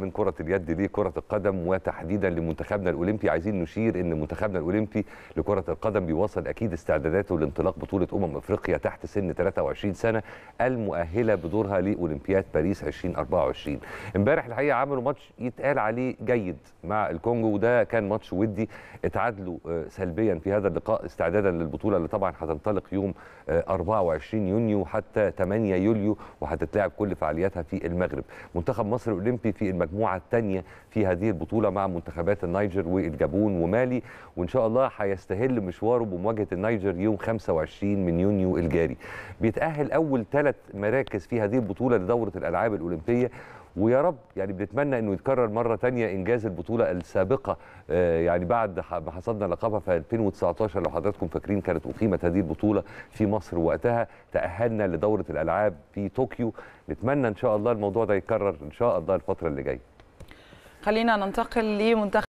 من كرة اليد لكرة القدم وتحديدا لمنتخبنا الأولمبي عايزين نشير أن منتخبنا الأولمبي لكرة القدم بيواصل أكيد استعداداته لانطلاق بطولة أمم أفريقيا تحت سن 23 سنة المؤهلة بدورها لأولمبياد باريس 2024 امبارح الحقيقة عملوا ماتش يتقال عليه جيد مع الكونجو وده كان ماتش ودي اتعادلوا آه، سلبيا في هذا اللقاء استعدادا للبطولة اللي طبعا هتنطلق يوم 24 آه، يونيو حتى 8 يوليو وهتتلعب كل فعالياتها في المغرب منتخب مصر الأولمبي في المجموعة المجموعه الثانيه في هذه البطوله مع منتخبات النيجر والجابون ومالي وان شاء الله هيستهل مشواره بمواجهه النيجر يوم 25 من يونيو الجاري بيتاهل اول ثلاث مراكز في هذه البطوله لدوره الالعاب الاولمبيه ويا رب يعني بنتمنى انه يتكرر مره ثانيه انجاز البطوله السابقه آه، يعني بعد ما حصدنا لقبها في 2019 لو حضراتكم فاكرين كانت اقيمت هذه البطوله في مصر وقتها تاهلنا لدوره الالعاب في طوكيو نتمنى ان شاء الله الموضوع ده يتكرر ان شاء الله الفتره اللي جايه خلينا ننتقل لمنتخب